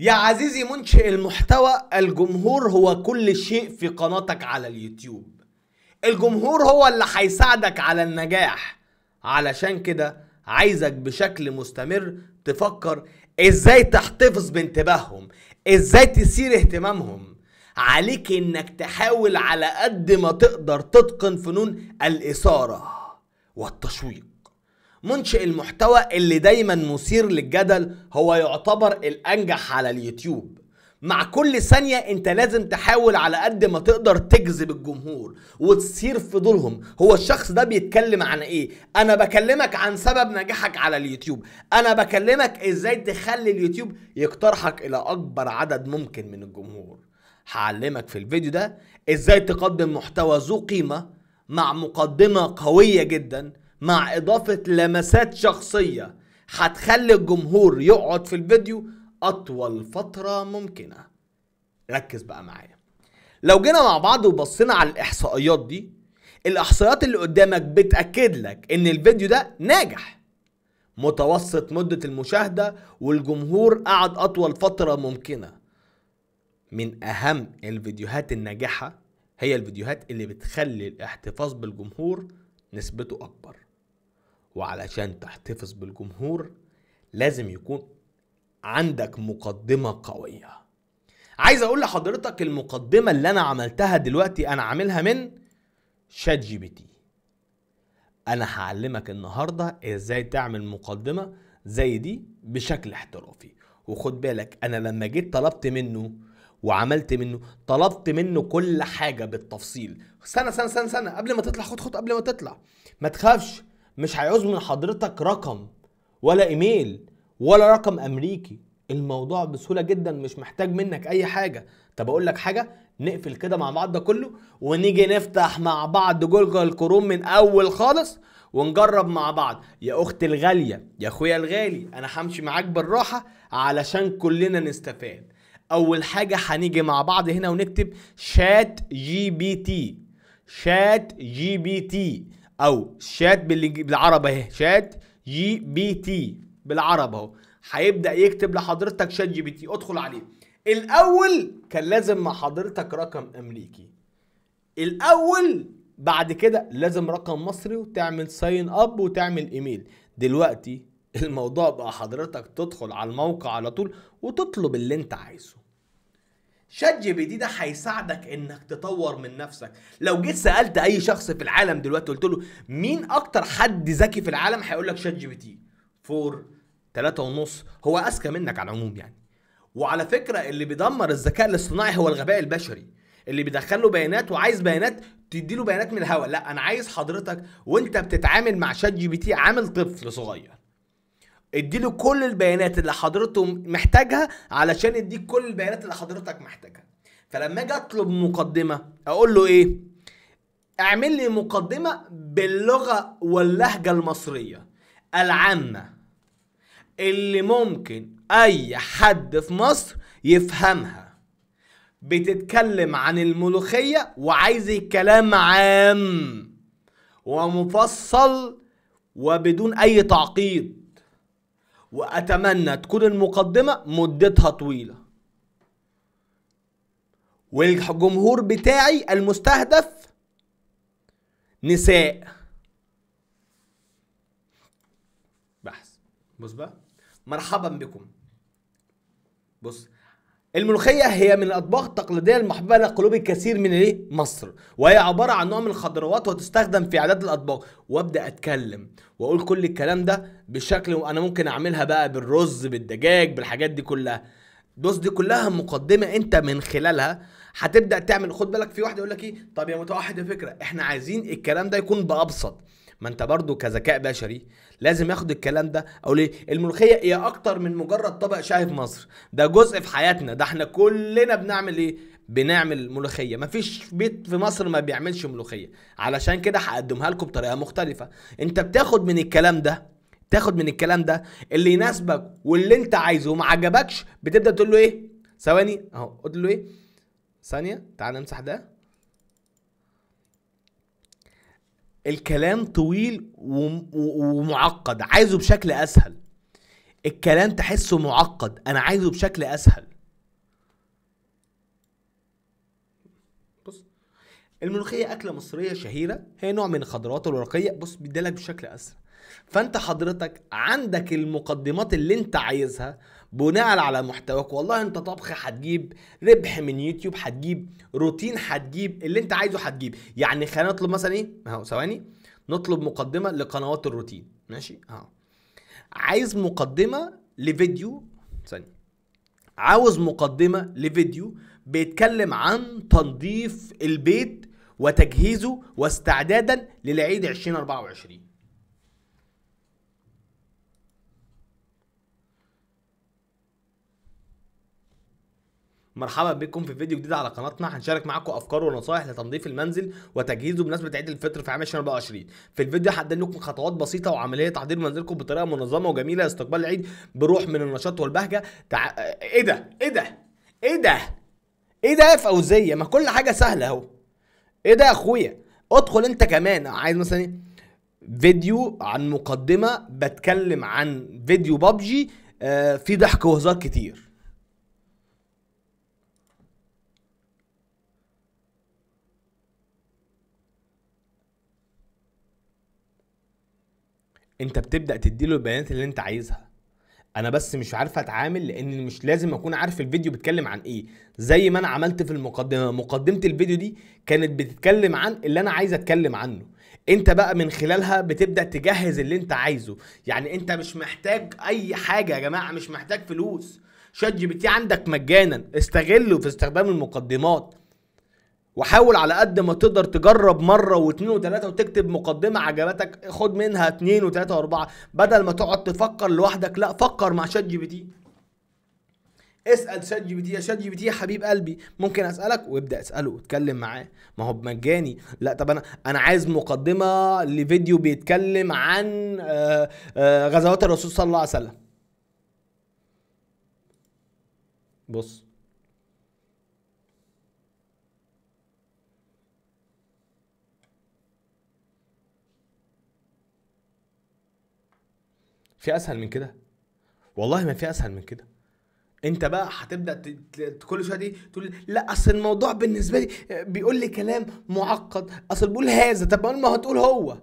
يا عزيزي منشئ المحتوى الجمهور هو كل شيء في قناتك على اليوتيوب الجمهور هو اللي هيساعدك على النجاح علشان كده عايزك بشكل مستمر تفكر ازاي تحتفظ بانتباههم ازاي تثير اهتمامهم عليك انك تحاول على قد ما تقدر تتقن فنون الاثاره والتشويق منشئ المحتوى اللي دايما مثير للجدل هو يعتبر الانجح على اليوتيوب مع كل ثانية انت لازم تحاول على قد ما تقدر تجذب الجمهور وتثير فضولهم هو الشخص ده بيتكلم عن ايه انا بكلمك عن سبب نجاحك على اليوتيوب انا بكلمك ازاي تخلي اليوتيوب يقترحك الى اكبر عدد ممكن من الجمهور هعلمك في الفيديو ده ازاي تقدم محتوى ذو قيمة مع مقدمة قوية جدا مع اضافه لمسات شخصيه هتخلي الجمهور يقعد في الفيديو اطول فتره ممكنه ركز بقى معايا لو جينا مع بعض وبصينا على الاحصائيات دي الاحصائيات اللي قدامك بتاكد لك ان الفيديو ده ناجح متوسط مده المشاهده والجمهور قعد اطول فتره ممكنه من اهم الفيديوهات الناجحه هي الفيديوهات اللي بتخلي الاحتفاظ بالجمهور نسبته اكبر وعلشان تحتفظ بالجمهور لازم يكون عندك مقدمة قوية عايز اقول لحضرتك المقدمة اللي انا عملتها دلوقتي انا عاملها من شات جي بي تي انا هعلمك النهاردة ازاي تعمل مقدمة زي دي بشكل احترافي وخد بالك انا لما جيت طلبت منه وعملت منه طلبت منه كل حاجه بالتفصيل استنى استنى استنى قبل ما تطلع خد خد قبل ما تطلع ما تخافش مش هيعوز من حضرتك رقم ولا ايميل ولا رقم امريكي الموضوع بسهوله جدا مش محتاج منك اي حاجه طب اقول لك حاجه نقفل كده مع بعض ده كله ونيجي نفتح مع بعض جوجل كروم من اول خالص ونجرب مع بعض يا اختي الغاليه يا اخويا الغالي انا همشي معاك بالراحه علشان كلنا نستفاد اول حاجه هنيجي مع بعض هنا ونكتب شات جي بي تي شات جي بي تي او شات بالعربة اهي شات جي بي تي بالعربة اهو هيبدا يكتب لحضرتك شات جي بي تي ادخل عليه الاول كان لازم مع حضرتك رقم امريكي الاول بعد كده لازم رقم مصري وتعمل ساين اب وتعمل ايميل دلوقتي الموضوع بقى حضرتك تدخل على الموقع على طول وتطلب اللي انت عايزه شات جي بي دي ده هيساعدك انك تطور من نفسك لو جيت سالت اي شخص في العالم دلوقتي قلت له مين اكتر حد ذكي في العالم هيقول لك شات جي بي تي فور ثلاثة ونص هو اذكى منك على العموم يعني وعلى فكره اللي بيدمر الذكاء الاصطناعي هو الغباء البشري اللي بيدخل له بيانات وعايز بيانات تديله بيانات من الهوا لا انا عايز حضرتك وانت بتتعامل مع شات جي بي تي عامل طفل صغير اديله كل البيانات اللي حضرته محتاجها علشان يديك كل البيانات اللي حضرتك محتاجها فلما اجي اطلب مقدمه اقول له ايه اعمل لي مقدمه باللغه واللهجه المصريه العامه اللي ممكن اي حد في مصر يفهمها بتتكلم عن الملوخيه وعايز كلام عام ومفصل وبدون اي تعقيد واتمنى تكون المقدمه مدتها طويله والجمهور بتاعي المستهدف نساء بحث بص بقى مرحبا بكم بص الملوخية هي من الأطباق التقليدية المحببة إلى قلوب الكثير من إيه؟ مصر، وهي عبارة عن نوع من الخضروات وتستخدم في إعداد الأطباق، وأبدأ أتكلم وأقول كل الكلام ده بشكل أنا ممكن أعملها بقى بالرز، بالدجاج، بالحاجات دي كلها. بص دي كلها مقدمة أنت من خلالها هتبدأ تعمل خد بالك في واحد يقول لك إيه؟ طب يا متوحد يا فكرة إحنا عايزين الكلام ده يكون بأبسط، ما انت برضو كذكاء بشري لازم ياخد الكلام ده او ليه الملوخيه هي اكتر من مجرد طبق شاي في مصر ده جزء في حياتنا ده احنا كلنا بنعمل ايه بنعمل ملوخيه مفيش بيت في مصر ما بيعملش ملوخيه علشان كده هقدمها لكم بطريقه مختلفه انت بتاخد من الكلام ده تاخد من الكلام ده اللي يناسبك واللي انت عايزه وما عجبكش بتبدا تقول له ايه ثواني اهو قلت له ايه ثانيه تعال امسح ده الكلام طويل ومعقد عايزه بشكل اسهل الكلام تحسه معقد انا عايزه بشكل اسهل بص الملوخيه اكله مصريه شهيره هي نوع من الخضروات الورقيه بص بيديلك بشكل اسهل فانت حضرتك عندك المقدمات اللي انت عايزها بناء على محتواك والله انت طبخ هتجيب ربح من يوتيوب هتجيب روتين هتجيب اللي انت عايزه هتجيب يعني خلينا نطلب مثلا ايه اهو ثواني نطلب مقدمه لقنوات الروتين ماشي اهو عايز مقدمه لفيديو ثانيه عاوز مقدمه لفيديو بيتكلم عن تنظيف البيت وتجهيزه واستعدادا للعيد 2024 مرحبا بكم في فيديو جديد على قناتنا هنشارك معاكم افكار ونصائح لتنظيف المنزل وتجهيزه بمناسبه عيد الفطر في عام 2024 في الفيديو هقدم لكم خطوات بسيطه وعمليه تحضير منزلكم بطريقه منظمه وجميله لاستقبال العيد بروح من النشاط والبهجه تع... ايه ده ايه ده ايه ده ايه ده يا فوزيه ما كل حاجه سهله اهو ايه ده يا اخويا ادخل انت كمان عايز مثلا ايه فيديو عن مقدمه بتكلم عن فيديو بابجي فيه آه، في ضحك وهزار كتير انت بتبدا تديله البيانات اللي انت عايزها انا بس مش عارف اتعامل لان مش لازم اكون عارف الفيديو بيتكلم عن ايه زي ما انا عملت في المقدمه مقدمه الفيديو دي كانت بتتكلم عن اللي انا عايز اتكلم عنه انت بقى من خلالها بتبدا تجهز اللي انت عايزه يعني انت مش محتاج اي حاجه يا جماعه مش محتاج فلوس شات جي بي تي عندك مجانا استغله في استخدام المقدمات وحاول على قد ما تقدر تجرب مره واثنين وثلاثه وتكتب مقدمه عجبتك خد منها اثنين وثلاثه واربعه بدل ما تقعد تفكر لوحدك لا فكر مع شات جي بي تي اسال شات جي بي تي يا شات جي بي تي يا حبيب قلبي ممكن اسالك وابدا اساله واتكلم معاه ما هو بمجاني لا طب انا انا عايز مقدمه لفيديو بيتكلم عن آه، آه، غزوات الرسول صلى الله عليه وسلم بص في اسهل من كده والله ما في اسهل من كده انت بقى هتبدا كل شويه دي تقول لا اصل الموضوع بالنسبه لي بيقول لي كلام معقد اصل بيقول هذا طب ما هو تقول هو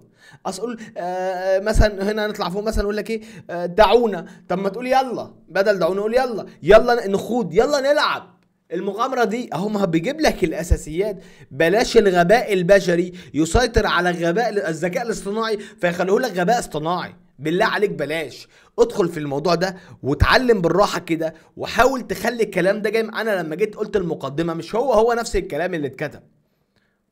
اصل آه مثلا هنا نطلع فوق مثلا اقول لك ايه آه دعونا طب ما تقول يلا بدل دعونا قول يلا يلا نخوض يلا نلعب المغامره دي اهو ما بيجيب لك الاساسيات بلاش الغباء البشري يسيطر على غباء الذكاء الاصطناعي فيخليه لك غباء اصطناعي بالله عليك بلاش ادخل في الموضوع ده وتعلم بالراحه كده وحاول تخلي الكلام ده جاي انا لما جيت قلت المقدمه مش هو هو نفس الكلام اللي اتكتب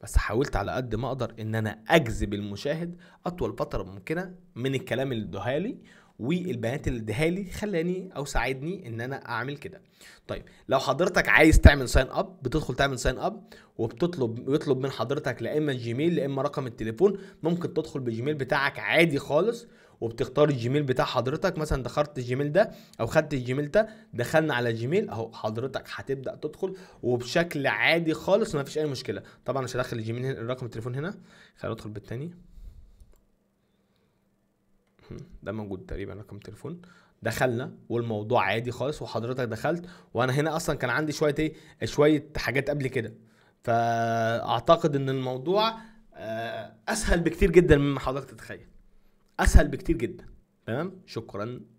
بس حاولت على قد ما اقدر ان انا اجذب المشاهد اطول فتره ممكنه من الكلام اللي ادوهالي والبيانات اللي اداها لي خلاني او ساعدني ان انا اعمل كده طيب لو حضرتك عايز تعمل ساين اب بتدخل تعمل ساين اب وبتطلب يطلب من حضرتك لا اما الجيميل لا اما رقم التليفون ممكن تدخل بالجيميل بتاعك عادي خالص وبتختار الجيميل بتاع حضرتك مثلا دخلت الجيميل ده او خدت الجيميل ده دخلنا على الجيميل اهو حضرتك هتبدا تدخل وبشكل عادي خالص ما فيش اي مشكله طبعا مش هدخل الجيميل هنا الرقم التليفون هنا خلينا ندخل بالتاني ده موجود تقريبا رقم تليفون دخلنا والموضوع عادي خالص وحضرتك دخلت وانا هنا اصلا كان عندي شويه ايه شويه حاجات قبل كده فاعتقد ان الموضوع آه، اسهل بكتير جدا مما حضرتك تتخيل اسهل بكتير جدا تمام شكرا